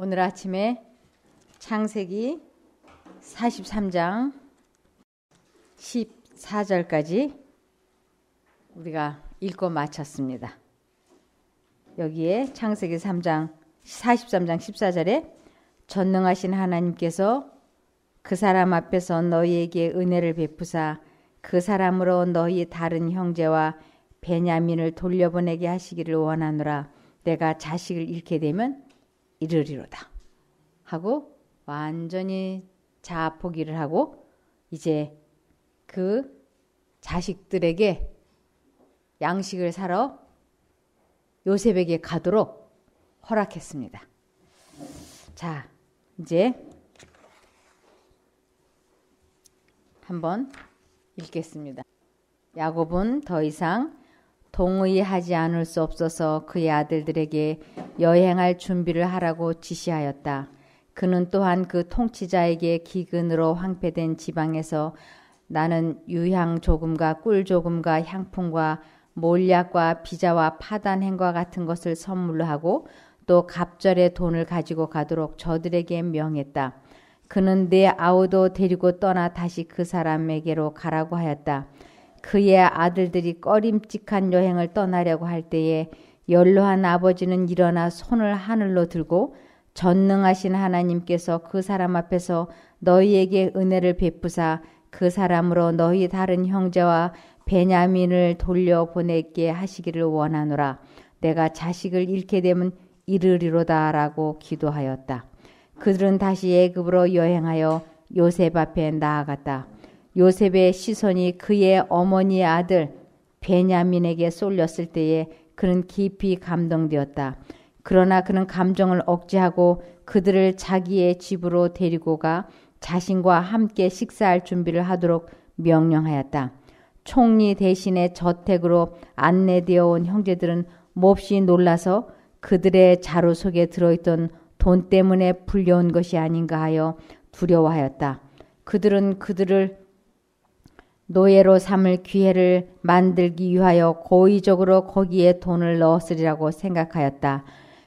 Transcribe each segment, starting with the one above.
오늘 아침에 창세기 43장 14절까지 우리가 읽고 마쳤습니다. 여기에 창세기 3장 43장 14절에 전능하신 하나님께서 그 사람 앞에서 너희에게 은혜를 베푸사 그 사람으로 너희 다른 형제와 베냐민을 돌려보내게 하시기를 원하노라 내가 자식을 잃게 되면 이르리로다. 하고 완전히 자아 포기를 하고 이제 그 자식들에게 양식을 사러 요셉에게 가도록 허락했습니다. 자, 이제 한번 읽겠습니다. 야곱은 더 이상 동의하지 않을 수 없어서 그의 아들들에게 여행할 준비를 하라고 지시하였다. 그는 또한 그 통치자에게 기근으로 황폐된 지방에서 나는 유향 조금과 꿀 조금과 향품과 몰약과 비자와 파단행과 같은 것을 선물로 하고 또 갑절의 돈을 가지고 가도록 저들에게 명했다. 그는 내 아우도 데리고 떠나 다시 그 사람에게로 가라고 하였다. 그의 아들들이 꺼림직한 여행을 떠나려고 할 때에 연로한 아버지는 일어나 손을 하늘로 들고 전능하신 하나님께서 그 사람 앞에서 너희에게 은혜를 베푸사 그 사람으로 너희 다른 형제와 베냐민을 돌려보내게 하시기를 원하노라. 내가 자식을 잃게 되면 이르리로다라고 기도하였다. 그들은 다시 애급으로 여행하여 요셉 앞에 나아갔다. 요셉의 시선이 그의 어머니의 아들 베냐민에게 쏠렸을 때에 그는 깊이 감동되었다. 그러나 그는 감정을 억제하고 그들을 자기의 집으로 데리고 가 자신과 함께 식사할 준비를 하도록 명령하였다. 총리 대신에 저택으로 안내되어 온 형제들은 몹시 놀라서 그들의 자루 속에 들어있던 돈 때문에 불려온 것이 아닌가 하여 두려워하였다. 그들은 그들을 노예로 삼을 기회를 만들기 위하여 고의적으로 거기에 돈을 넣었으리라고 생각하였다.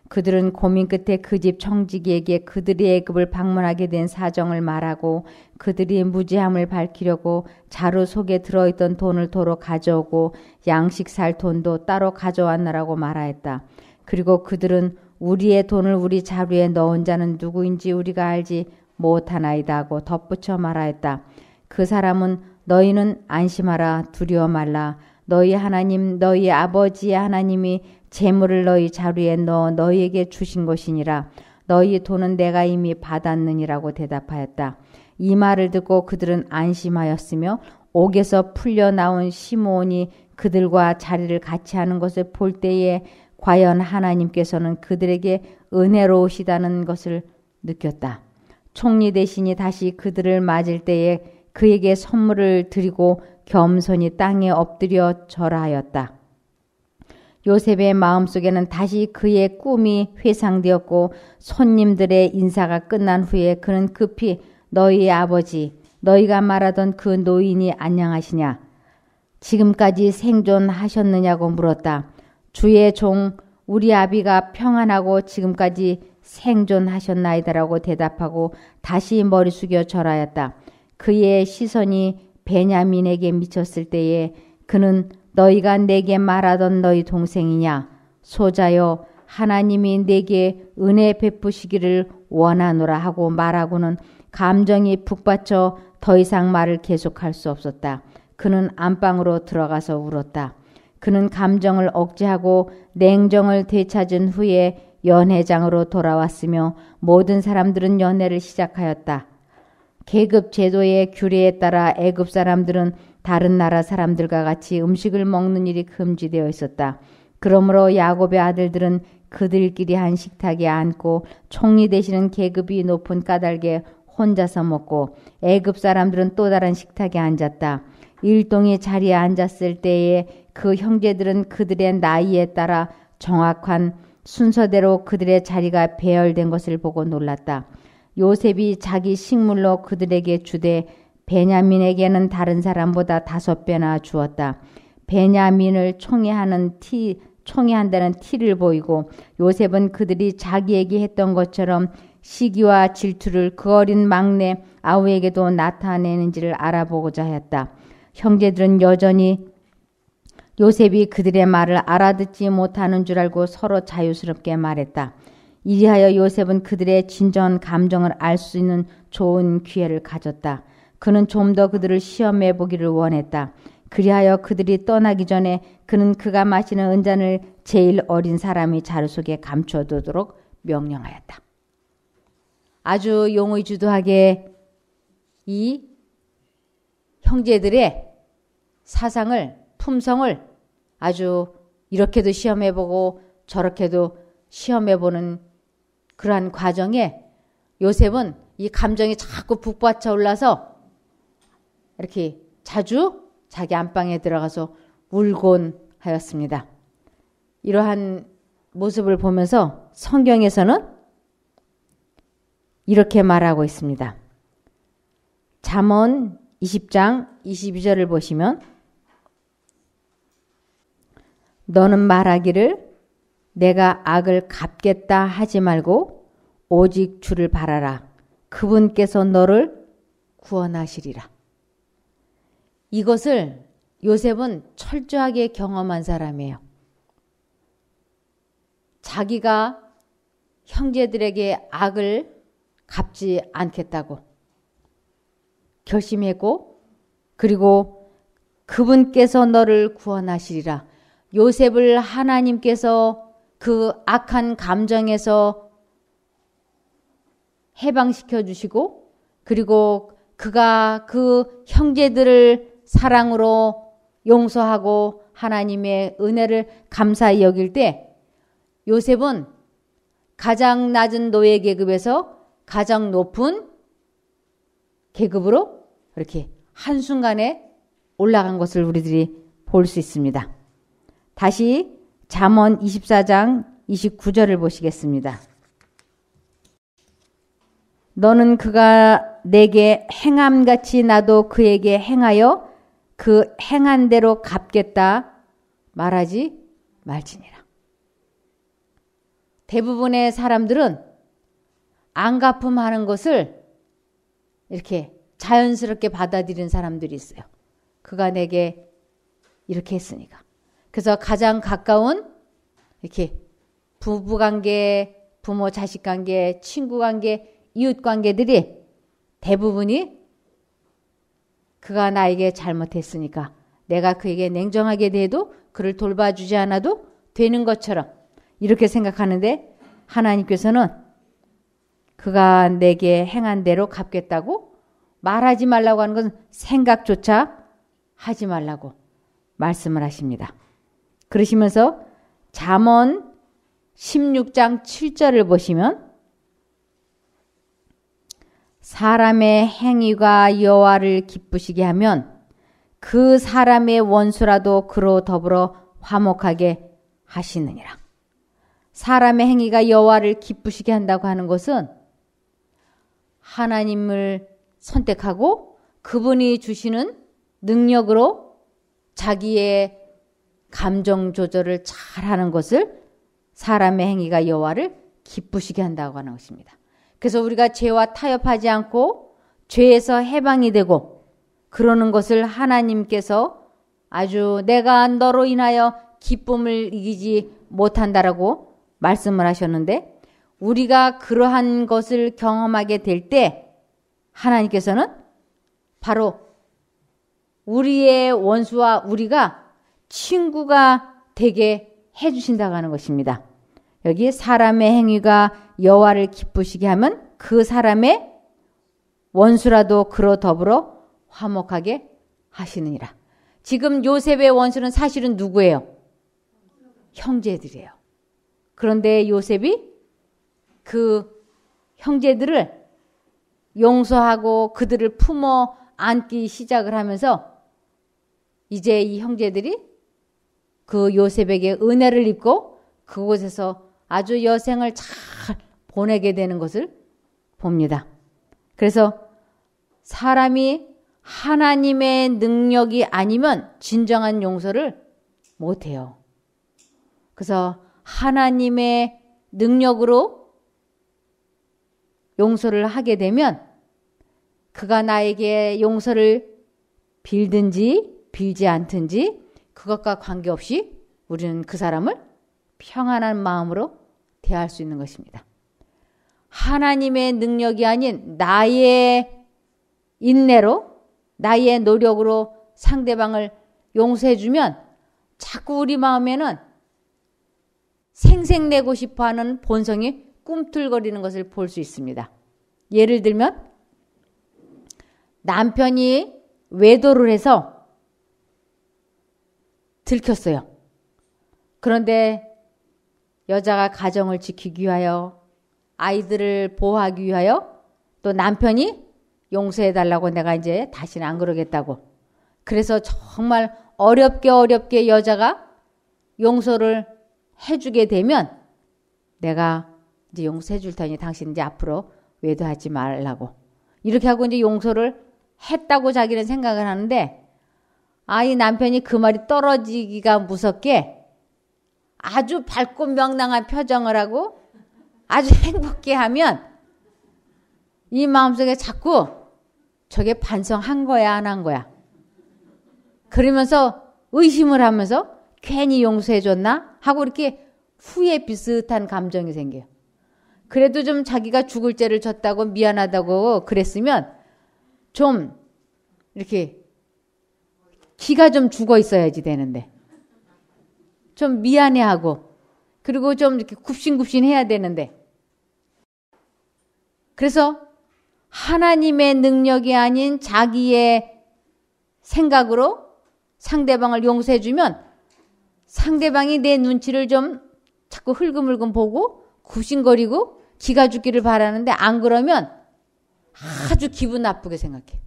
그들은 고민 끝에 그 집 청지기에게 그들의 애급을 방문하게 된 사정을 말하고 그들이 무지함을 밝히려고 자루 속에 들어있던 돈을 도로 가져오고 양식 살 돈도 따로 가져왔나라고 말하였다. 그리고 그들은 우리의 돈을 우리 자루에 넣은 자는 누구인지 우리가 알지 못하나이다 하고 덧붙여 말하였다. 그 사람은 너희는 안심하라 두려워 말라 너희 하나님 너희 아버지의 하나님이 재물을 너희 자루에 넣어 너희에게 주신 것이니라 너희 돈은 내가 이미 받았느니라고 대답하였다. 이 말을 듣고 그들은 안심하였으며 옥에서 풀려 나온 시몬이 그들과 자리를 같이 하는 것을 볼 때에 과연 하나님께서는 그들에게 은혜로우시다는 것을 느꼈다. 총리 대신이 다시 그들을 맞을 때에 그에게 선물을 드리고 겸손히 땅에 엎드려 절하였다. 요셉의 마음속에는 다시 그의 꿈이 회상되었고 손님들의 인사가 끝난 후에 그는 급히 너희 아버지 너희가 말하던 그 노인이 안녕하시냐 지금까지 생존하셨느냐고 물었다. 주의 종 우리 아비가 평안하고 지금까지 생존하셨나이다라고 대답하고 다시 머리 숙여 절하였다. 그의 시선이 베냐민에게 미쳤을 때에 그는 너희가 내게 말하던 너희 동생이냐 소자여 하나님이 내게 은혜 베푸시기를 원하노라 하고 말하고는 감정이 북받쳐 더 이상 말을 계속할 수 없었다. 그는 안방으로 들어가서 울었다. 그는 감정을 억제하고 냉정을 되찾은 후에 연회장으로 돌아왔으며 모든 사람들은 연회를 시작하였다. 계급 제도의 규례에 따라 애굽 사람들은 다른 나라 사람들과 같이 음식을 먹는 일이 금지되어 있었다. 그러므로 야곱의 아들들은 그들끼리 한 식탁에 앉고 총리 되시는 계급이 높은 까닭에 혼자서 먹고 애굽 사람들은 또 다른 식탁에 앉았다. 일동이 자리에 앉았을 때에 그 형제들은 그들의 나이에 따라 정확한 순서대로 그들의 자리가 배열된 것을 보고 놀랐다. 요셉이 자기 식물로 그들에게 주되 베냐민에게는 다른 사람보다 다섯 배나 주었다. 베냐민을 총애하는 티 총애한다는 티를 보이고 요셉은 그들이 자기에게 했던 것처럼 시기와 질투를 그 어린 막내 아우에게도 나타내는지를 알아보고자 했다 형제들은 여전히 요셉이 그들의 말을 알아듣지 못하는 줄 알고 서로 자유스럽게 말했다. 이리하여 요셉은 그들의 진정한 감정을 알 수 있는 좋은 기회를 가졌다. 그는 좀 더 그들을 시험해 보기를 원했다. 그리하여 그들이 떠나기 전에 그는 그가 마시는 은잔을 제일 어린 사람이 자루 속에 감춰두도록 명령하였다. 아주 용의주도하게 이 형제들의 사상을 품성을 아주 이렇게도 시험해보고 저렇게도 시험해보는 그러한 과정에 요셉은 이 감정이 자꾸 북받쳐 올라서 이렇게 자주 자기 안방에 들어가서 울곤 하였습니다. 이러한 모습을 보면서 성경에서는 이렇게 말하고 있습니다. 잠언 20장 22절을 보시면 너는 말하기를 내가 악을 갚겠다 하지 말고 오직 주를 바라라. 그분께서 너를 구원하시리라. 이것을 요셉은 철저하게 경험한 사람이에요. 자기가 형제들에게 악을 갚지 않겠다고 결심했고, 그리고 그분께서 너를 구원하시리라. 요셉을 하나님께서 그 악한 감정에서 해방시켜 주시고 그리고 그가 그 형제들을 사랑으로 용서하고 하나님의 은혜를 감사히 여길 때 요셉은 가장 낮은 노예 계급에서 가장 높은 계급으로 이렇게 한순간에 올라간 것을 우리들이 볼 수 있습니다. 다시 잠언 24장 29절을 보시겠습니다. 너는 그가 내게 행함 같이 나도 그에게 행하여 그 행한 대로 갚겠다 말하지 말지니라. 대부분의 사람들은 안 갚음하는 것을 이렇게 자연스럽게 받아들인 사람들이 있어요. 그가 내게 이렇게 했으니까. 그래서 가장 가까운 이렇게 부부 관계, 부모 자식 관계, 친구 관계, 이웃 관계들이 대부분이 그가 나에게 잘못했으니까 내가 그에게 냉정하게 대해도 그를 돌봐주지 않아도 되는 것처럼 이렇게 생각하는데 하나님께서는 그가 내게 행한 대로 갚겠다고 말하지 말라고 하는 것은 생각조차 하지 말라고 말씀을 하십니다. 그러시면서 잠언 16장 7절을 보시면 사람의 행위가 여호와를 기쁘시게 하면 그 사람의 원수라도 그로 더불어 화목하게 하시느니라. 사람의 행위가 여호와를 기쁘시게 한다고 하는 것은 하나님을 선택하고 그분이 주시는 능력으로 자기의 감정 조절을 잘하는 것을 사람의 행위가 여호와를 기쁘시게 한다고 하는 것입니다. 그래서 우리가 죄와 타협하지 않고 죄에서 해방이 되고 그러는 것을 하나님께서 아주 내가 너로 인하여 기쁨을 이기지 못한다라고 말씀을 하셨는데 우리가 그러한 것을 경험하게 될 때 하나님께서는 바로 우리의 원수와 우리가 친구가 되게 해주신다고 하는 것입니다. 여기 사람의 행위가 여와를 기쁘시게 하면 그 사람의 원수라도 그로 더불어 화목하게 하시느니라. 지금 요셉의 원수는 사실은 누구예요? 형제들이에요. 그런데 요셉이 그 형제들을 용서하고 그들을 품어 안기 시작을 하면서 이제 이 형제들이 그 요셉에게 은혜를 입고 그곳에서 아주 여생을 잘 보내게 되는 것을 봅니다. 그래서 사람이 하나님의 능력이 아니면 진정한 용서를 못해요. 그래서 하나님의 능력으로 용서를 하게 되면 그가 나에게 용서를 빌든지 빌지 않든지 그것과 관계없이 우리는 그 사람을 평안한 마음으로 대할 수 있는 것입니다. 하나님의 능력이 아닌 나의 인내로 나의 노력으로 상대방을 용서해주면 자꾸 우리 마음에는 생색내고 싶어하는 본성이 꿈틀거리는 것을 볼 수 있습니다. 예를 들면 남편이 외도를 해서 들켰어요. 그런데 여자가 가정을 지키기 위하여 아이들을 보호하기 위하여 또 남편이 용서해달라고 내가 이제 다시는 안 그러겠다고. 그래서 정말 어렵게 어렵게 여자가 용서를 해주게 되면 내가 이제 용서해줄 테니 당신 이제 앞으로 외도하지 말라고. 이렇게 하고 이제 용서를 했다고 자기는 생각을 하는데 아이 남편이 그 말이 떨어지기가 무섭게 아주 밝고 명랑한 표정을 하고 아주 행복해 하면 이 마음속에 자꾸 저게 반성한 거야 안 한 거야 그러면서 의심을 하면서 괜히 용서해 줬나 하고 이렇게 후에 비슷한 감정이 생겨요. 그래도 좀 자기가 죽을 죄를 졌다고 미안하다고 그랬으면 좀 이렇게 기가 좀 죽어 있어야지 되는데. 좀 미안해하고, 그리고 좀 이렇게 굽신굽신 해야 되는데. 그래서 하나님의 능력이 아닌 자기의 생각으로 상대방을 용서해주면 상대방이 내 눈치를 좀 자꾸 흘금흘금 보고 굽신거리고 기가 죽기를 바라는데 안 그러면 아주 기분 나쁘게 생각해.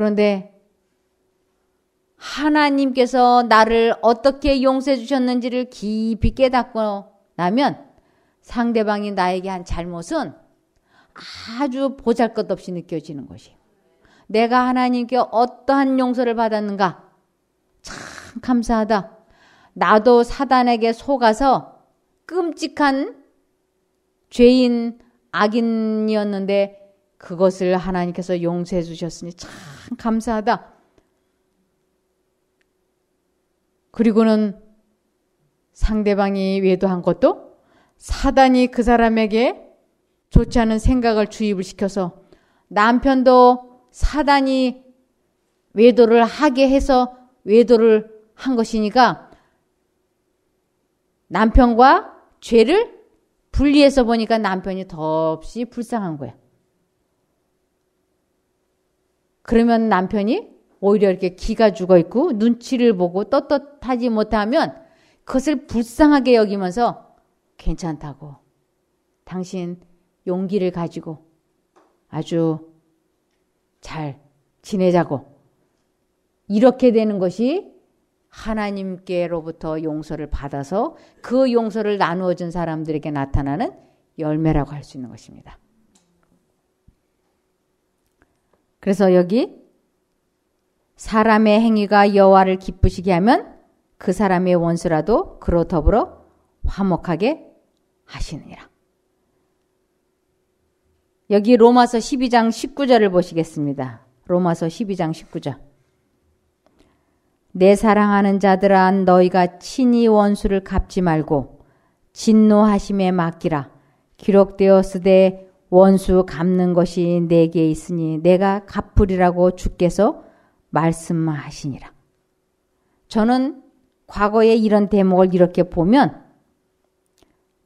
그런데 하나님께서 나를 어떻게 용서해 주셨는지를 깊이 깨닫고 나면 상대방이 나에게 한 잘못은 아주 보잘 것 없이 느껴지는 것이에요. 내가 하나님께 어떠한 용서를 받았는가. 참 감사하다. 나도 사단에게 속아서 끔찍한 죄인, 악인이었는데 그것을 하나님께서 용서해 주셨으니 참 감사하다. 그리고는 상대방이 외도한 것도 사단이 그 사람에게 좋지 않은 생각을 주입을 시켜서 남편도 사단이 외도를 하게 해서 외도를 한 것이니까 남편과 죄를 분리해서 보니까 남편이 더없이 불쌍한 거야. 그러면 남편이 오히려 이렇게 기가 죽어 있고 눈치를 보고 떳떳하지 못하면 그것을 불쌍하게 여기면서 괜찮다고 당신 용기를 가지고 아주 잘 지내자고 이렇게 되는 것이 하나님께로부터 용서를 받아서 그 용서를 나누어 준 사람들에게 나타나는 열매라고 할 수 있는 것입니다. 그래서 여기 사람의 행위가 여호와를 기쁘시게 하면 그 사람의 원수라도 그로 더불어 화목하게 하시느니라. 여기 로마서 12장 19절을 보시겠습니다. 로마서 12장 19절. 내 사랑하는 자들아 너희가 친히 원수를 갚지 말고 진노하심에 맡기라. 기록되었으되 원수 갚는 것이 내게 있으니 내가 갚으리라고 주께서 말씀하시니라. 저는 과거에 이런 대목을 이렇게 보면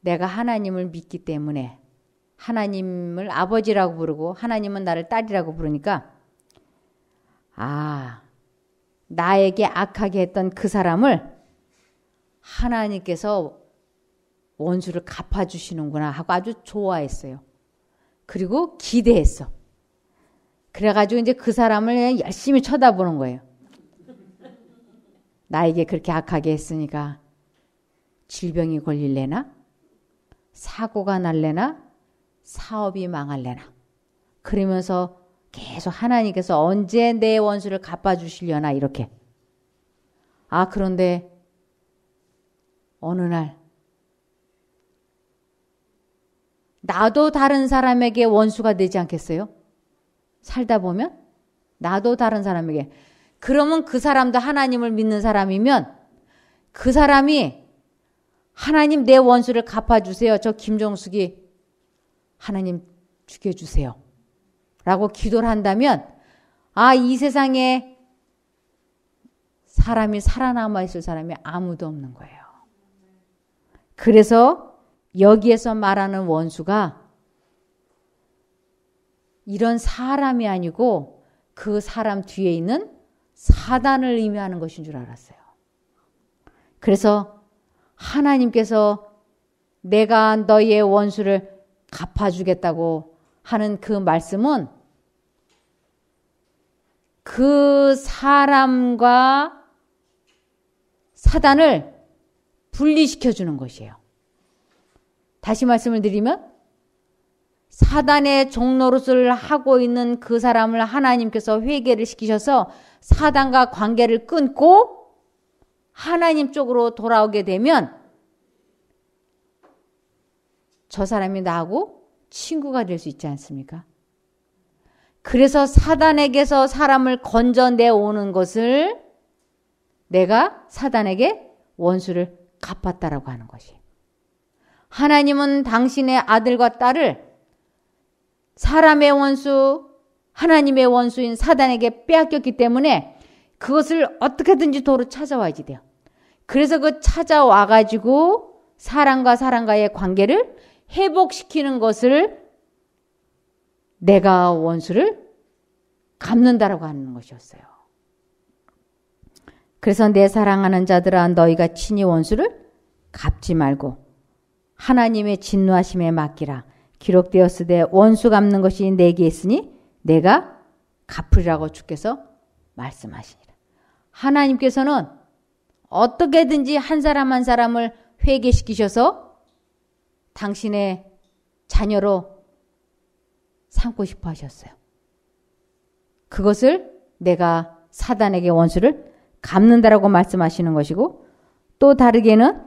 내가 하나님을 믿기 때문에 하나님을 아버지라고 부르고 하나님은 나를 딸이라고 부르니까 아, 나에게 악하게 했던 그 사람을 하나님께서 원수를 갚아주시는구나 하고 아주 좋아했어요. 그리고 기대했어. 그래가지고 이제 그 사람을 열심히 쳐다보는 거예요. 나에게 그렇게 악하게 했으니까 질병이 걸릴래나? 사고가 날래나? 사업이 망할래나? 그러면서 계속 하나님께서 언제 내 원수를 갚아주시려나? 이렇게. 아, 그런데 어느 날 나도 다른 사람에게 원수가 되지 않겠어요? 살다 보면? 나도 다른 사람에게. 그러면 그 사람도 하나님을 믿는 사람이면 그 사람이 하나님 내 원수를 갚아주세요. 저 김종숙이 하나님 죽여주세요. 라고 기도를 한다면 아, 이 세상에 사람이 살아남아 있을 사람이 아무도 없는 거예요. 그래서 여기에서 말하는 원수가 이런 사람이 아니고 그 사람 뒤에 있는 사단을 의미하는 것인 줄 알았어요. 그래서 하나님께서 내가 너희의 원수를 갚아주겠다고 하는 그 말씀은 그 사람과 사단을 분리시켜 주는 것이에요. 다시 말씀을 드리면 사단의 종노릇을 하고 있는 그 사람을 하나님께서 회개를 시키셔서 사단과 관계를 끊고 하나님 쪽으로 돌아오게 되면 저 사람이 나하고 친구가 될 수 있지 않습니까? 그래서 사단에게서 사람을 건져내 오는 것을 내가 사단에게 원수를 갚았다라고 하는 것이. 에요 하나님은 당신의 아들과 딸을 사람의 원수, 하나님의 원수인 사단에게 빼앗겼기 때문에 그것을 어떻게든지 도로 찾아와야지 돼요. 그래서 그 찾아와가지고 사람과 사람과의 관계를 회복시키는 것을 내가 원수를 갚는다라고 하는 것이었어요. 그래서 내 사랑하는 자들아 너희가 친히 원수를 갚지 말고 하나님의 진노하심에 맡기라. 기록되었으되 원수 갚는 것이 내게 있으니 내가 갚으리라고 주께서 말씀하시니라. 하나님께서는 어떻게든지 한 사람 한 사람을 회개시키셔서 당신의 자녀로 삼고 싶어 하셨어요. 그것을 내가 사단에게 원수를 갚는다라고 말씀하시는 것이고 또 다르게는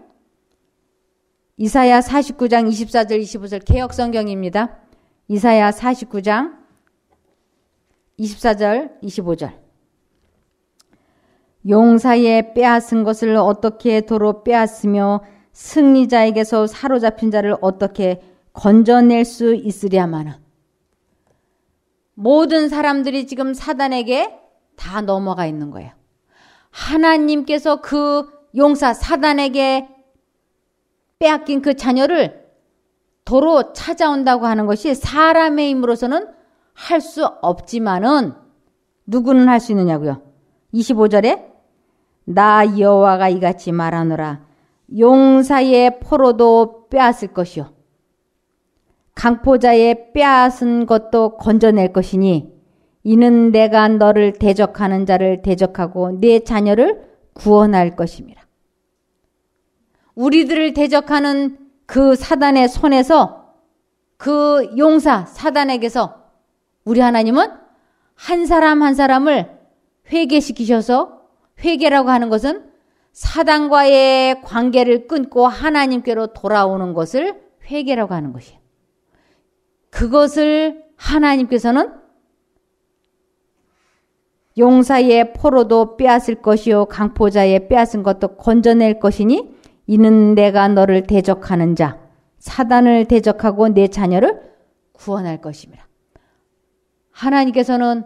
이사야 49장 24절 25절 개혁 성경입니다. 이사야 49장 24절 25절 용사의 빼앗은 것을 어떻게 도로 빼앗으며 승리자에게서 사로잡힌 자를 어떻게 건져낼 수 있으랴마는 모든 사람들이 지금 사단에게 다 넘어가 있는 거예요. 하나님께서 그 용사 사단에게 빼앗긴 그 자녀를 도로 찾아온다고 하는 것이 사람의 힘으로서는 할 수 없지만은 누구는 할 수 있느냐고요. 25절에 나 여호와가 이같이 말하노라 용사의 포로도 빼앗을 것이요 강포자의 빼앗은 것도 건져낼 것이니 이는 내가 너를 대적하는 자를 대적하고 네 자녀를 구원할 것입니다. 우리들을 대적하는 그 사단의 손에서 그 용사 사단에게서 우리 하나님은 한 사람 한 사람을 회개시키셔서 회개라고 하는 것은 사단과의 관계를 끊고 하나님께로 돌아오는 것을 회개라고 하는 것이에요. 그것을 하나님께서는 용사의 포로도 빼앗을 것이요 강포자의 빼앗은 것도 건져낼 것이니 이는 내가 너를 대적하는 자, 사단을 대적하고 내 자녀를 구원할 것입니다. 하나님께서는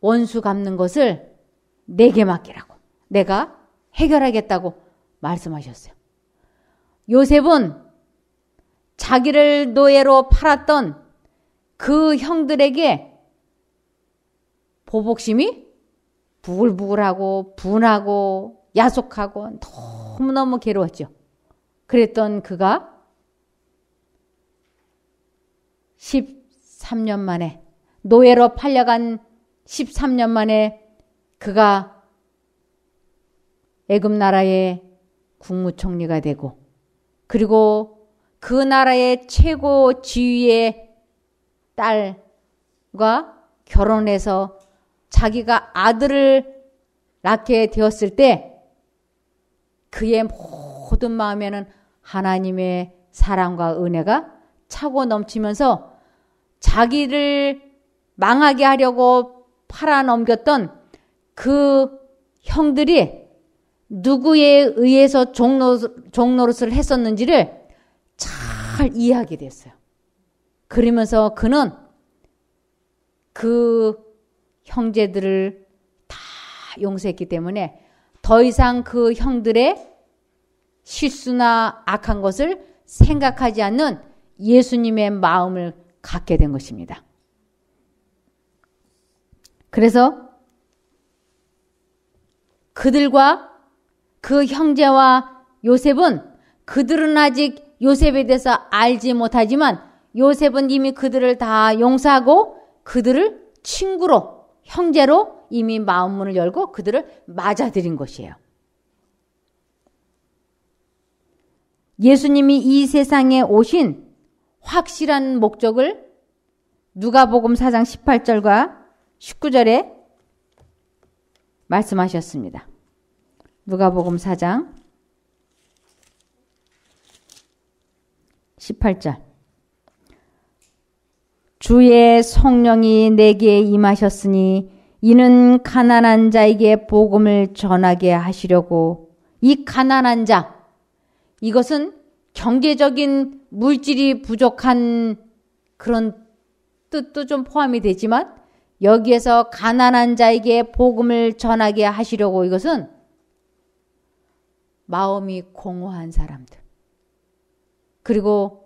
원수 갚는 것을 내게 맡기라고, 내가 해결하겠다고 말씀하셨어요. 요셉은 자기를 노예로 팔았던 그 형들에게 보복심이 부글부글하고 분하고 야속하고 너 너무너무 괴로웠죠. 그랬던 그가 13년 만에 노예로 팔려간 13년 만에 그가 애굽 나라의 국무총리가 되고 그리고 그 나라의 최고 지위의 딸과 결혼해서 자기가 아들을 낳게 되었을 때 그의 모든 마음에는 하나님의 사랑과 은혜가 차고 넘치면서 자기를 망하게 하려고 팔아넘겼던 그 형들이 누구에 의해서 종로릇 종노릇을 했었는지를 잘 이해하게 됐어요. 그러면서 그는 그 형제들을 다 용서했기 때문에 더 이상 그 형들의 실수나 악한 것을 생각하지 않는 예수님의 마음을 갖게 된 것입니다. 그래서 그들과 그 형제와 요셉은 그들은 아직 요셉에 대해서 알지 못하지만 요셉은 이미 그들을 다 용서하고 그들을 친구로 형제로 이미 마음문을 열고 그들을 맞아들인 것이에요. 예수님이 이 세상에 오신 확실한 목적을 누가복음 4장 18절과 19절에 말씀하셨습니다. 누가복음 4장 18절 주의 성령이 내게 임하셨으니 이는 가난한 자에게 복음을 전하게 하시려고 이 가난한 자 이것은 경제적인 물질이 부족한 그런 뜻도 좀 포함이 되지만 여기에서 가난한 자에게 복음을 전하게 하시려고 이것은 마음이 공허한 사람들 그리고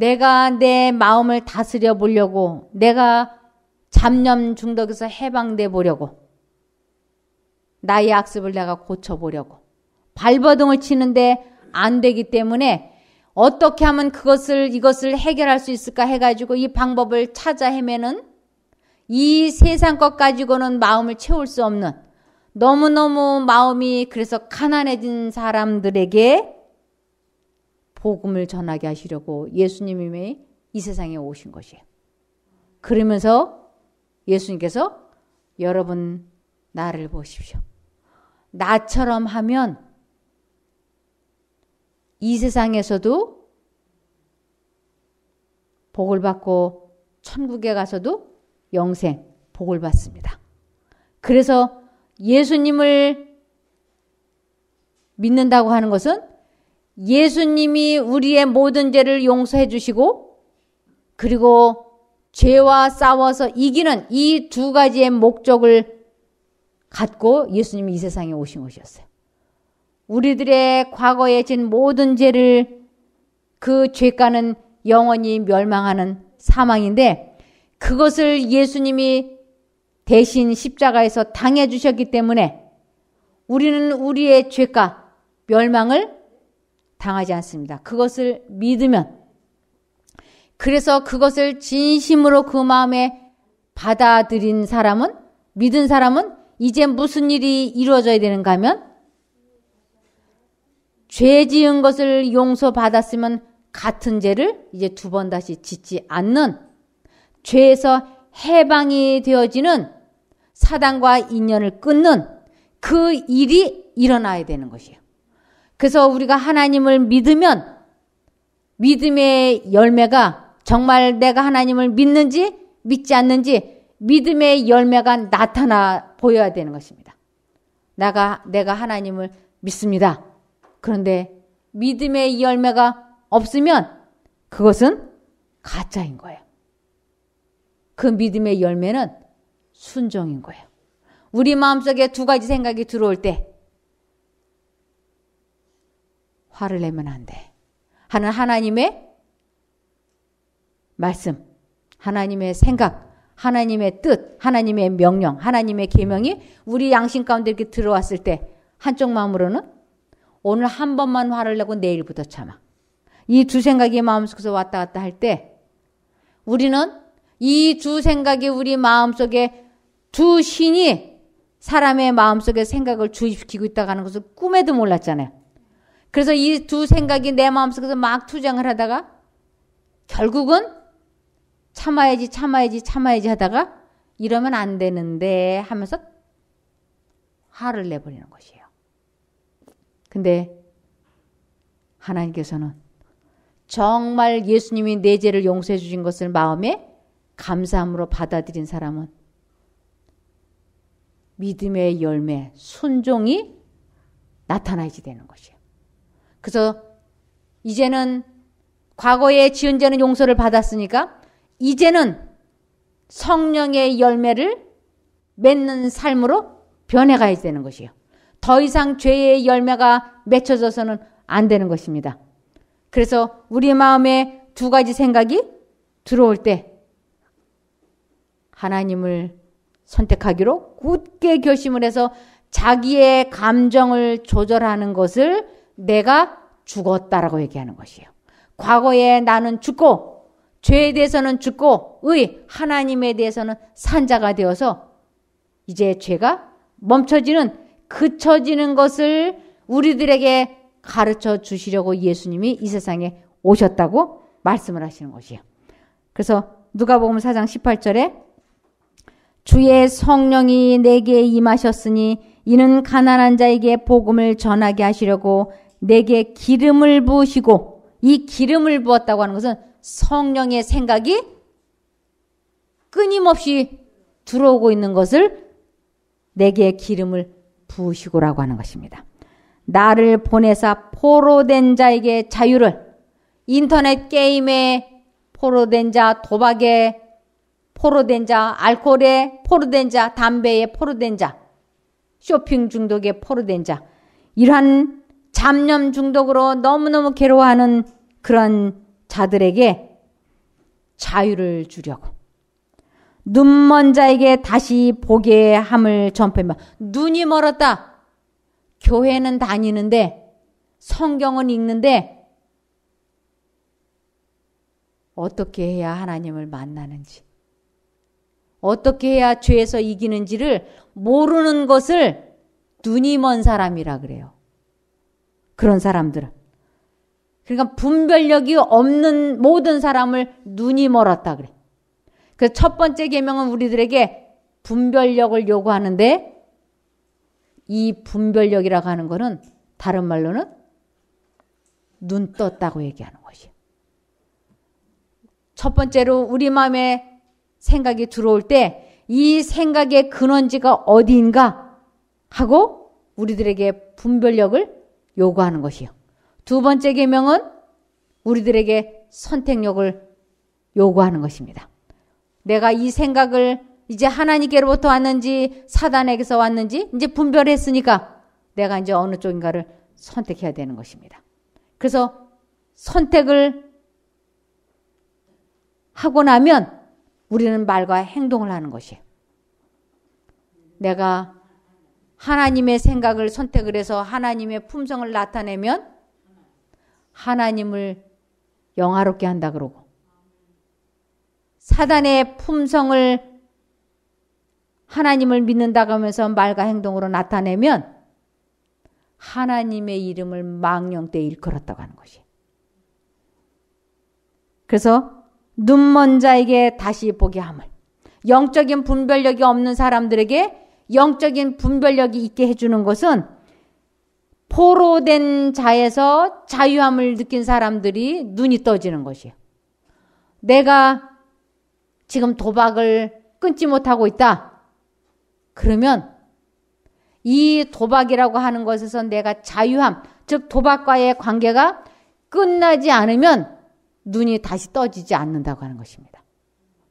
내가 내 마음을 다스려 보려고, 내가 잡념 중독에서 해방돼 보려고, 나의 악습을 내가 고쳐 보려고, 발버둥을 치는데 안 되기 때문에 어떻게 하면 그것을, 이것을 해결할 수 있을까 해가지고 이 방법을 찾아 헤매는 이 세상 것 가지고는 마음을 채울 수 없는 너무너무 마음이 그래서 가난해진 사람들에게 복음을 전하게 하시려고 예수님이 이 세상에 오신 것이에요. 그러면서 예수님께서 여러분 나를 보십시오. 나처럼 하면 이 세상에서도 복을 받고 천국에 가서도 영생 복을 받습니다. 그래서 예수님을 믿는다고 하는 것은 예수님이 우리의 모든 죄를 용서해 주시고 그리고 죄와 싸워서 이기는 이 두 가지의 목적을 갖고 예수님이 이 세상에 오신 것이었어요. 우리들의 과거에 진 모든 죄를 그 죄가는 영원히 멸망하는 사망인데 그것을 예수님이 대신 십자가에서 당해 주셨기 때문에 우리는 우리의 죄가 멸망을 당하지 않습니다. 그것을 믿으면 그래서 그것을 진심으로 그 마음에 받아들인 사람은 믿은 사람은 이제 무슨 일이 이루어져야 되는가 하면 죄 지은 것을 용서받았으면 같은 죄를 이제 두 번 다시 짓지 않는 죄에서 해방이 되어지는 사단과 인연을 끊는 그 일이 일어나야 되는 것이에요. 그래서 우리가 하나님을 믿으면 믿음의 열매가 정말 내가 하나님을 믿는지 믿지 않는지 믿음의 열매가 나타나 보여야 되는 것입니다. 내가 내가 하나님을 믿습니다. 그런데 믿음의 열매가 없으면 그것은 가짜인 거예요. 그 믿음의 열매는 순종인 거예요. 우리 마음속에 두 가지 생각이 들어올 때 화를 내면 안 돼. 하는 하나님의 말씀, 하나님의 생각, 하나님의 뜻, 하나님의 명령, 하나님의 계명이 우리 양심 가운데 이렇게 들어왔을 때 한쪽 마음으로는 오늘 한 번만 화를 내고 내일부터 참아. 이 두 생각이 마음속에서 왔다 갔다 할 때 우리는 이 두 생각이 우리 마음속에 두 신이 사람의 마음속에 생각을 주입시키고 있다고 하는 것을 꿈에도 몰랐잖아요. 그래서 이 두 생각이 내 마음속에서 막 투쟁을 하다가 결국은 참아야지, 참아야지, 참아야지 하다가 이러면 안 되는데 하면서 화를 내버리는 것이에요. 근데 하나님께서는 정말 예수님이 내 죄를 용서해 주신 것을 마음에 감사함으로 받아들인 사람은 믿음의 열매, 순종이 나타나야지 되는 것이에요. 그래서 이제는 과거에 지은 죄는 용서를 받았으니까 이제는 성령의 열매를 맺는 삶으로 변해가야 되는 것이에요. 더 이상 죄의 열매가 맺혀져서는 안 되는 것입니다. 그래서 우리 마음에 두 가지 생각이 들어올 때 하나님을 선택하기로 굳게 결심을 해서 자기의 감정을 조절하는 것을 내가 죽었다라고 얘기하는 것이에요. 과거에 나는 죽고 죄에 대해서는 죽고 의 하나님에 대해서는 산자가 되어서 이제 죄가 멈춰지는 그쳐지는 것을 우리들에게 가르쳐 주시려고 예수님이 이 세상에 오셨다고 말씀을 하시는 것이에요. 그래서 누가복음 4장 18절에 주의 성령이 내게 임하셨으니 이는 가난한 자에게 복음을 전하게 하시려고 내게 기름을 부으시고 이 기름을 부었다고 하는 것은 성령의 생각이 끊임없이 들어오고 있는 것을 내게 기름을 부으시고라고 하는 것입니다. 나를 보내사 포로된 자에게 자유를 인터넷 게임에 포로된 자, 도박에 포로된 자, 알코올에 포로된 자, 담배에 포로된 자, 쇼핑 중독에 포로된 자, 이러한 잡념 중독으로 너무너무 괴로워하는 그런 자들에게 자유를 주려고 눈먼 자에게 다시 보게 함을 전파하며 눈이 멀었다. 교회는 다니는데 성경은 읽는데 어떻게 해야 하나님을 만나는지 어떻게 해야 죄에서 이기는지를 모르는 것을 눈이 먼 사람이라 그래요. 그런 사람들은. 그러니까 분별력이 없는 모든 사람을 눈이 멀었다 그래. 그첫 번째 계명은 우리들에게 분별력을 요구하는데 이 분별력이라고 하는 거는 다른 말로는 눈 떴다고 얘기하는 것이에요. 첫 번째로 우리 마음에 생각이 들어올 때 이 생각의 근원지가 어디인가 하고 우리들에게 분별력을 요구하는 것이요. 두 번째 계명은 우리들에게 선택력을 요구하는 것입니다. 내가 이 생각을 이제 하나님께로부터 왔는지 사단에게서 왔는지 이제 분별했으니까 내가 이제 어느 쪽인가를 선택해야 되는 것입니다. 그래서 선택을 하고 나면 우리는 말과 행동을 하는 것이에요. 내가 하나님의 생각을 선택을 해서 하나님의 품성을 나타내면 하나님을 영화롭게 한다 그러고 사단의 품성을 하나님을 믿는다 하면서 말과 행동으로 나타내면 하나님의 이름을 망령되 일컬었다고 하는 것이. 그래서 눈먼 자에게 다시 보게 함을 영적인 분별력이 없는 사람들에게 영적인 분별력이 있게 해주는 것은 포로된 자에서 자유함을 느낀 사람들이 눈이 떠지는 것이에요. 내가 지금 도박을 끊지 못하고 있다. 그러면 이 도박이라고 하는 것에서 내가 자유함, 즉 도박과의 관계가 끝나지 않으면 눈이 다시 떠지지 않는다고 하는 것입니다.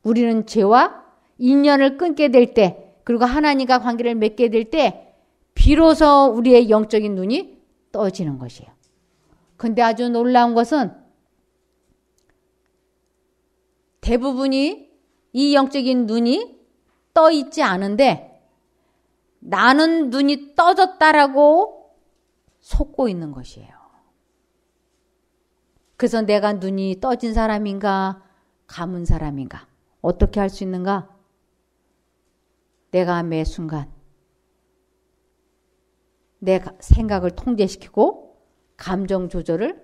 우리는 죄와 인연을 끊게 될때 그리고 하나님과 관계를 맺게 될 때 비로소 우리의 영적인 눈이 떠지는 것이에요. 근데 아주 놀라운 것은 대부분이 이 영적인 눈이 떠 있지 않은데 나는 눈이 떠졌다라고 속고 있는 것이에요. 그래서 내가 눈이 떠진 사람인가, 감은 사람인가, 어떻게 할 수 있는가? 내가 매 순간 내 생각을 통제시키고 감정 조절을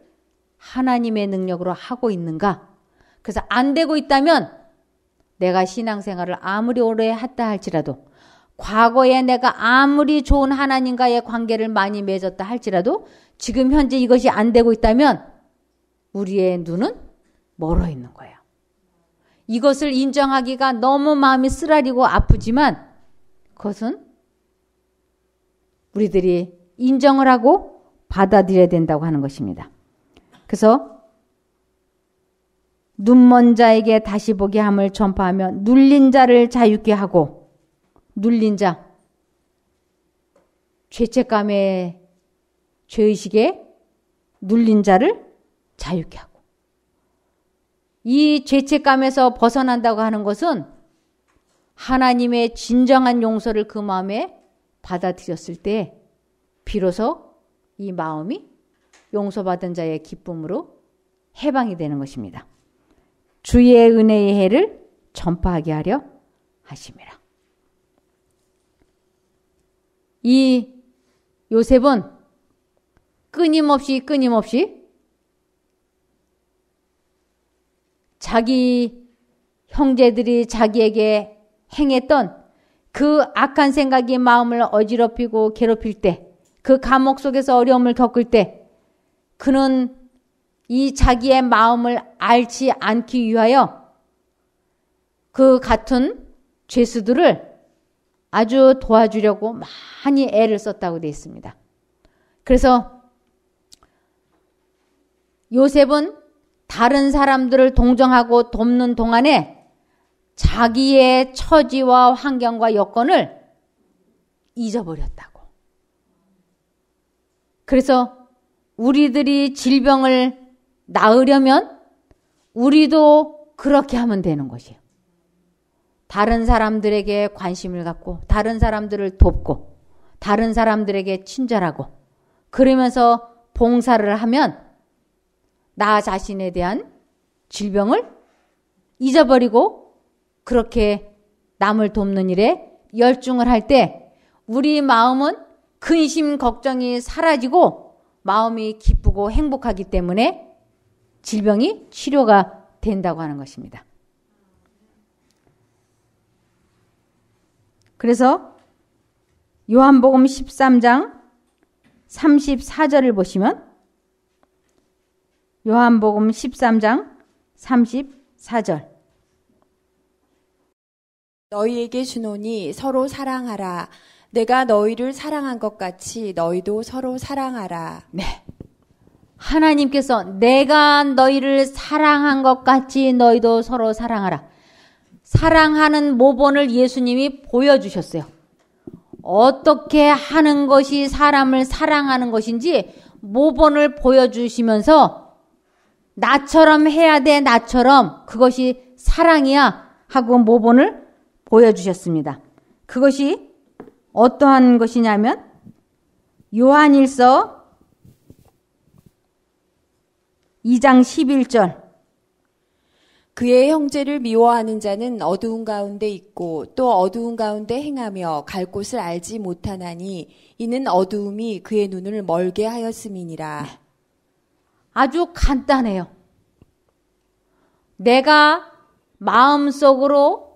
하나님의 능력으로 하고 있는가? 그래서 안 되고 있다면 내가 신앙생활을 아무리 오래 했다 할지라도 과거에 내가 아무리 좋은 하나님과의 관계를 많이 맺었다 할지라도 지금 현재 이것이 안 되고 있다면 우리의 눈은 멀어 있는 거예요. 이것을 인정하기가 너무 마음이 쓰라리고 아프지만 그것은 우리들이 인정을 하고 받아들여야 된다고 하는 것입니다. 그래서 눈먼 자에게 다시 보게 함을 전파하며 눌린 자를 자유케 하고 눌린 자 죄책감에 죄의식에 눌린 자를 자유케 하고 이 죄책감에서 벗어난다고 하는 것은 하나님의 진정한 용서를 그 마음에 받아들였을 때 비로소 이 마음이 용서받은 자의 기쁨으로 해방이 되는 것입니다. 주의 은혜의 해를 전파하게 하려 하심이라. 이 요셉은 끊임없이 끊임없이 자기 형제들이 자기에게 행했던 그 악한 생각이 마음을 어지럽히고 괴롭힐 때, 그 감옥 속에서 어려움을 겪을 때, 그는 이 자기의 마음을 알지 않기 위하여 그 같은 죄수들을 아주 도와주려고 많이 애를 썼다고 되어 있습니다. 그래서 요셉은 다른 사람들을 동정하고 돕는 동안에 자기의 처지와 환경과 여건을 잊어버렸다고. 그래서 우리들이 질병을 나으려면 우리도 그렇게 하면 되는 것이에요. 다른 사람들에게 관심을 갖고, 다른 사람들을 돕고, 다른 사람들에게 친절하고, 그러면서 봉사를 하면 나 자신에 대한 질병을 잊어버리고 그렇게 남을 돕는 일에 열중을 할 때 우리 마음은 근심 걱정이 사라지고 마음이 기쁘고 행복하기 때문에 질병이 치료가 된다고 하는 것입니다. 그래서 요한복음 13장 34절을 보시면 요한복음 13장 34절 너희에게 주노니 서로 사랑하라. 내가 너희를 사랑한 것 같이 너희도 서로 사랑하라. 네. 하나님께서 내가 너희를 사랑한 것 같이 너희도 서로 사랑하라. 사랑하는 모본을 예수님이 보여주셨어요. 어떻게 하는 것이 사람을 사랑하는 것인지 모본을 보여주시면서 나처럼 해야 돼, 나처럼. 그것이 사랑이야. 하고 모본을 보여주셨습니다. 그것이 어떠한 것이냐면 요한일서 2장 11절 그의 형제를 미워하는 자는 어두운 가운데 있고 또 어두운 가운데 행하며 갈 곳을 알지 못하나니 이는 어두움이 그의 눈을 멀게 하였음이니라. 네. 아주 간단해요. 내가 마음속으로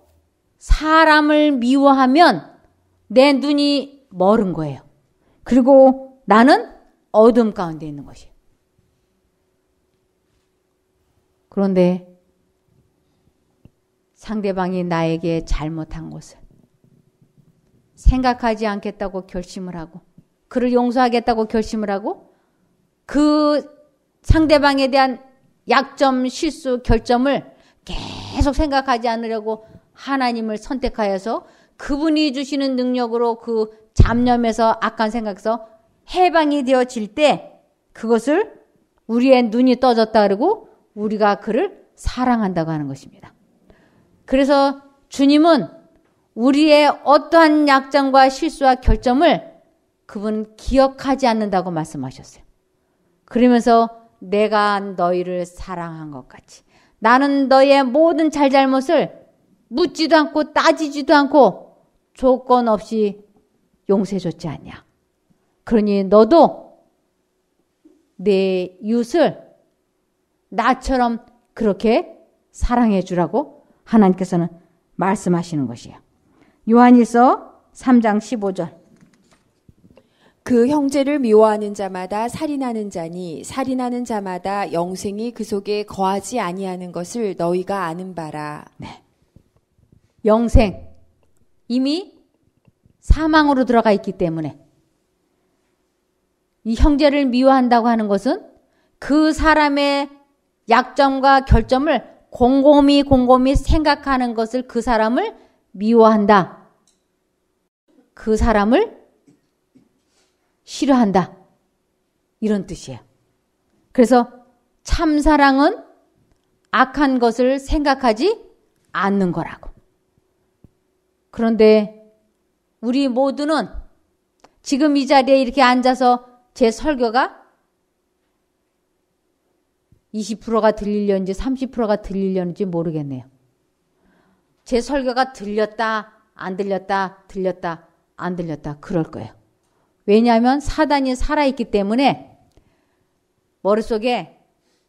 사람을 미워하면 내 눈이 멀은 거예요. 그리고 나는 어둠 가운데 있는 것이에요. 그런데 상대방이 나에게 잘못한 것을 생각하지 않겠다고 결심을 하고 그를 용서하겠다고 결심을 하고 그 상대방에 대한 약점, 실수, 결점을 계속 생각하지 않으려고 하나님을 선택하여서 그분이 주시는 능력으로 그 잡념에서 악한 생각에서 해방이 되어질 때 그것을 우리의 눈이 떠졌다 그러고 우리가 그를 사랑한다고 하는 것입니다. 그래서 주님은 우리의 어떠한 약점과 실수와 결점을 그분 기억하지 않는다고 말씀하셨어요. 그러면서 내가 너희를 사랑한 것 같이 나는 너의 모든 잘잘못을 묻지도 않고 따지지도 않고 조건 없이 용서해줬지 않냐. 그러니 너도 내 이웃을 나처럼 그렇게 사랑해 주라고 하나님께서는 말씀하시는 것이에요. 요한일서 3장 15절. 그 형제를 미워하는 자마다 살인하는 자니 살인하는 자마다 영생이 그 속에 거하지 아니하는 것을 너희가 아는 바라. 네. 영생 이미 사망으로 들어가 있기 때문에 이 형제를 미워한다고 하는 것은 그 사람의 약점과 결점을 곰곰이 곰곰이 생각하는 것을 그 사람을 미워한다. 그 사람을 싫어한다. 이런 뜻이에요. 그래서 참사랑은 악한 것을 생각하지 않는 거라고. 그런데 우리 모두는 지금 이 자리에 이렇게 앉아서 제 설교가 20%가 들리려는지 30%가 들리려는지 모르겠네요. 제 설교가 들렸다, 안 들렸다, 들렸다, 안 들렸다, 그럴 거예요. 왜냐하면 사단이 살아있기 때문에 머릿속에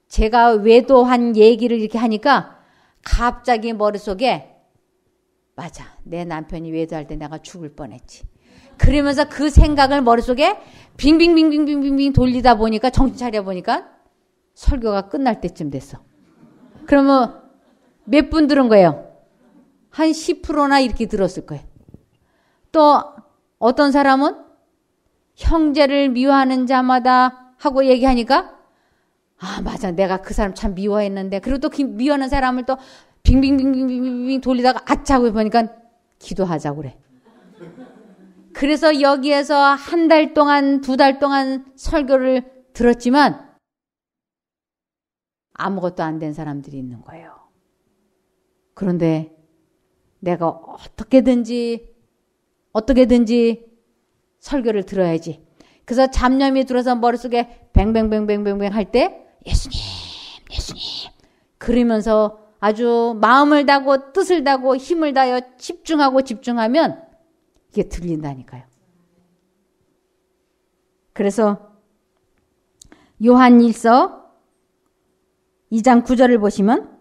제가 외도한 얘기를 이렇게 하니까 갑자기 머릿속에 맞아. 내 남편이 외도할 때 내가 죽을 뻔했지. 그러면서 그 생각을 머릿속에 빙빙빙빙빙빙 돌리다 보니까 정신 차려 보니까 설교가 끝날 때쯤 됐어. 그러면 몇 분 들은 거예요? 한 10%나 이렇게 들었을 거예요. 또 어떤 사람은 형제를 미워하는 자마다 하고 얘기하니까 아, 맞아. 내가 그 사람 참 미워했는데. 그리고 또 미워하는 사람을 또 빙빙빙빙빙빙 돌리다가 아차고 해 보니까 기도하자 고 그래. 그래서 여기에서 한 달 동안, 두 달 동안 설교를 들었지만 아무것도 안 된 사람들이 있는 거예요. 그런데 내가 어떻게든지, 어떻게든지 설교를 들어야지. 그래서 잡념이 들어서 머릿속에 뱅뱅뱅뱅뱅뱅 할 때 예수님, 예수님. 그러면서 아주 마음을 다고 뜻을 다고 힘을 다여 집중하고 집중하면 이게 들린다니까요. 그래서 요한일서 2장 9절을 보시면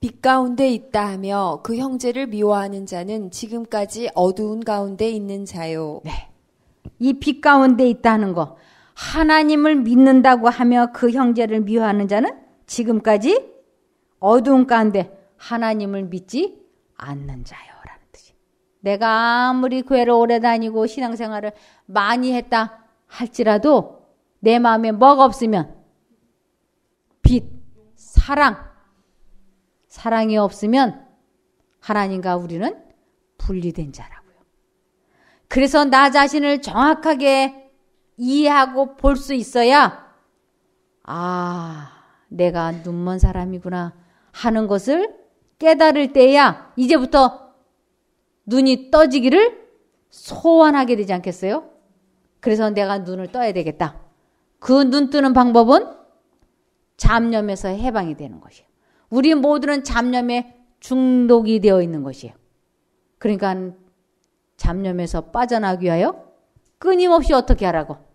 빛 가운데 있다 하며 그 형제를 미워하는 자는 지금까지 어두운 가운데 있는 자요. 네. 이 빛 가운데 있다 는 거. 하나님을 믿는다고 하며 그 형제를 미워하는 자는 지금까지 어두운 가운데 하나님을 믿지 않는 자요라는 뜻이. 내가 아무리 교회를 오래 다니고 신앙생활을 많이 했다 할지라도 내 마음에 뭐가 없으면 빛, 사랑, 사랑이 없으면 하나님과 우리는 분리된 자라고요. 그래서 나 자신을 정확하게 이해하고 볼 수 있어야 아, 내가 눈먼 사람이구나 하는 것을 깨달을 때야 이제부터 눈이 떠지기를 소원하게 되지 않겠어요? 그래서 내가 눈을 떠야 되겠다. 그 눈 뜨는 방법은 잡념에서 해방이 되는 것이에요. 우리 모두는 잡념에 중독이 되어 있는 것이에요. 그러니까 잡념에서 빠져나기 위하여 끊임없이 어떻게 하라고?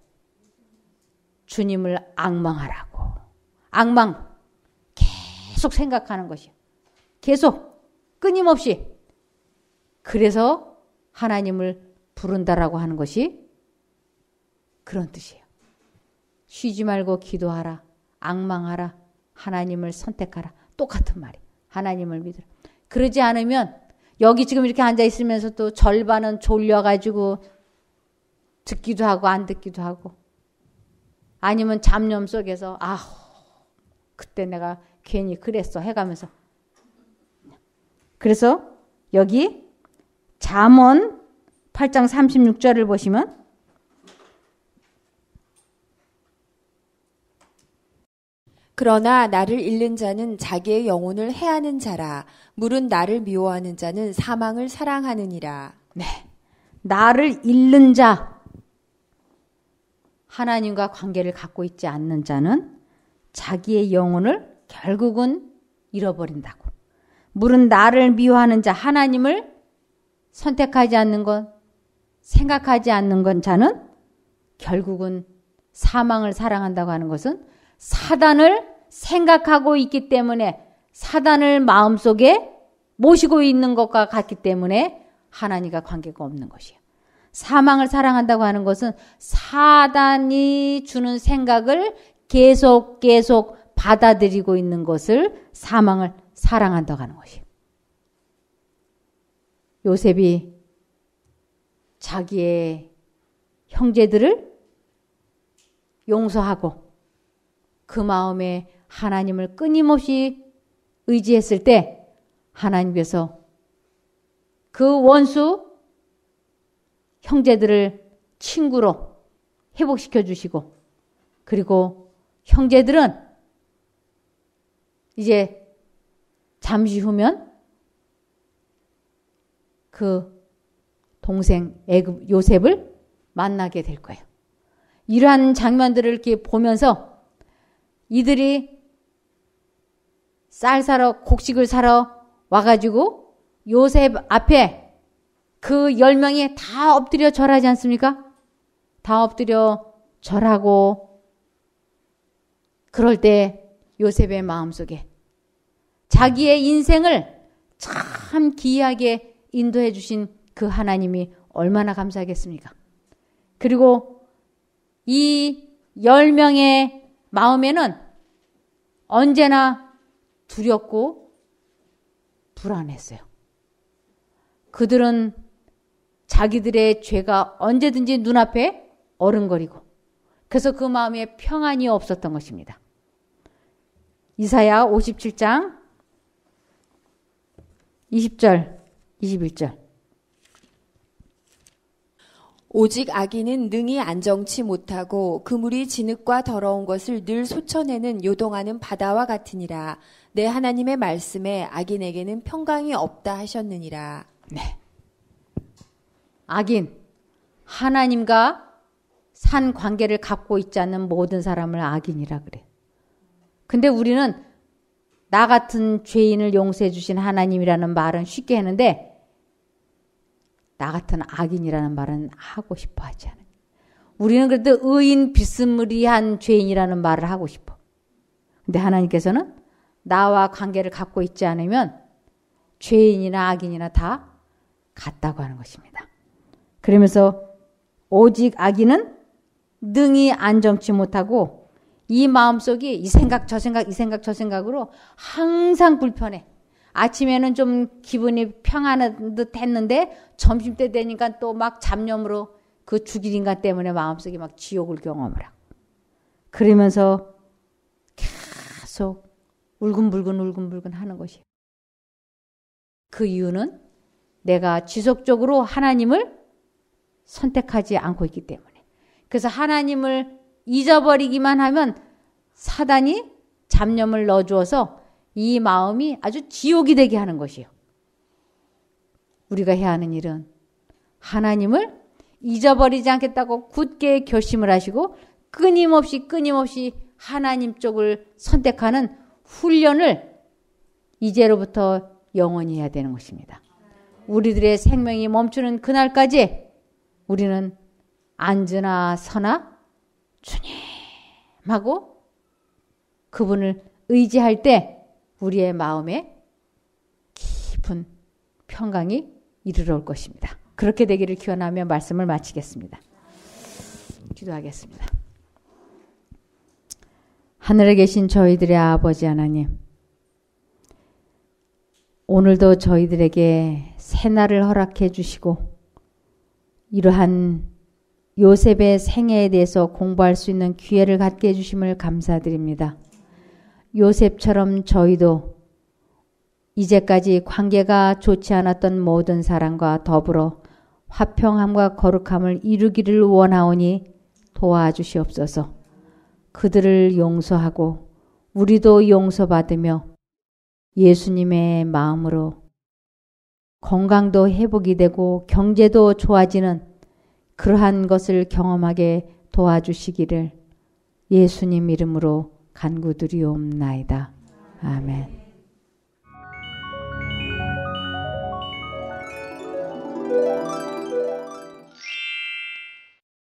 주님을 악망하라고. 악망. 계속 생각하는 것이. 계속. 끊임없이. 그래서 하나님을 부른다라고 하는 것이 그런 뜻이에요. 쉬지 말고 기도하라. 악망하라. 하나님을 선택하라. 똑같은 말이. 에요 하나님을 믿으라. 그러지 않으면 여기 지금 이렇게 앉아 있으면서 또 절반은 졸려가지고 듣기도 하고 안 듣기도 하고 아니면 잡념 속에서 아 그때 내가 괜히 그랬어 해가면서 그래서 여기 잠언 8장 36절을 보시면 그러나 나를 잃는 자는 자기의 영혼을 해하는 자라 물은 나를 미워하는 자는 사망을 사랑하느니라. 네. 나를 잃는 자 하나님과 관계를 갖고 있지 않는 자는 자기의 영혼을 결국은 잃어버린다고. 물은 나를 미워하는 자, 하나님을 선택하지 않는 것, 생각하지 않는 건 자는 결국은 사망을 사랑한다고 하는 것은 사단을 생각하고 있기 때문에 사단을 마음속에 모시고 있는 것과 같기 때문에 하나님과 관계가 없는 것이에요. 사망을 사랑한다고 하는 것은 사단이 주는 생각을 계속 계속 받아들이고 있는 것을 사망을 사랑한다고 하는 것이에요. 요셉이 자기의 형제들을 용서하고 그 마음에 하나님을 끊임없이 의지했을 때 하나님께서 그 원수 형제들을 친구로 회복시켜 주시고 그리고 형제들은 이제 잠시 후면 그 동생 애굽 요셉을 만나게 될 거예요. 이러한 장면들을 이렇게 보면서 이들이 쌀 사러 곡식을 사러 와가지고 요셉 앞에 그 열명이 다 엎드려 절하지 않습니까? 다 엎드려 절하고 그럴 때 요셉의 마음속에 자기의 인생을 참 기이하게 인도해 주신 그 하나님이 얼마나 감사하겠습니까? 그리고 이 열명의 마음에는 언제나 두렵고 불안했어요. 그들은 자기들의 죄가 언제든지 눈앞에 어른거리고 그래서 그 마음에 평안이 없었던 것입니다. 이사야 57장 20절 21절 오직 아기는 능히 안정치 못하고 그물이 진흙과 더러운 것을 늘 솟쳐내는 요동하는 바다와 같으니라. 내 하나님의 말씀에 악인에게는 평강이 없다 하셨느니라. 네. 악인, 하나님과 산 관계를 갖고 있지 않는 모든 사람을 악인이라 그래. 근데 우리는 나 같은 죄인을 용서해 주신 하나님이라는 말은 쉽게 했는데 나 같은 악인이라는 말은 하고 싶어 하지 않아. 우리는 그래도 의인 비스무리한 죄인이라는 말을 하고 싶어. 근데 하나님께서는 나와 관계를 갖고 있지 않으면 죄인이나 악인이나 다 같다고 하는 것입니다. 그러면서 오직 아기는 능히 안정치 못하고 이 마음속이 이 생각 저 생각 이 생각 저 생각으로 항상 불편해. 아침에는 좀 기분이 평안한 듯 했는데 점심 때 되니까 또 막 잡념으로 그 죽일 인간 때문에 마음속에 막 지옥을 경험을 하고 그러면서 계속 울근불근 울근불근 하는 것이 그 이유는 내가 지속적으로 하나님을 선택하지 않고 있기 때문에. 그래서 하나님을 잊어버리기만 하면 사단이 잡념을 넣어주어서 이 마음이 아주 지옥이 되게 하는 것이요. 우리가 해야 하는 일은 하나님을 잊어버리지 않겠다고 굳게 결심을 하시고 끊임없이 끊임없이 하나님 쪽을 선택하는 훈련을 이제로부터 영원히 해야 되는 것입니다. 우리들의 생명이 멈추는 그날까지 우리는 앉으나 서나 주님하고 그분을 의지할 때 우리의 마음에 깊은 평강이 이르러 올 것입니다. 그렇게 되기를 기원하며 말씀을 마치겠습니다. 기도하겠습니다. 하늘에 계신 저희들의 아버지 하나님, 오늘도 저희들에게 새날을 허락해 주시고, 이러한 요셉의 생애에 대해서 공부할 수 있는 기회를 갖게 해주심을 감사드립니다. 요셉처럼 저희도 이제까지 관계가 좋지 않았던 모든 사람과 더불어 화평함과 거룩함을 이루기를 원하오니 도와주시옵소서. 그들을 용서하고 우리도 용서받으며 예수님의 마음으로 건강도 회복이 되고 경제도 좋아지는 그러한 것을 경험하게 도와주시기를 예수님 이름으로 간구드리옵나이다. 아멘.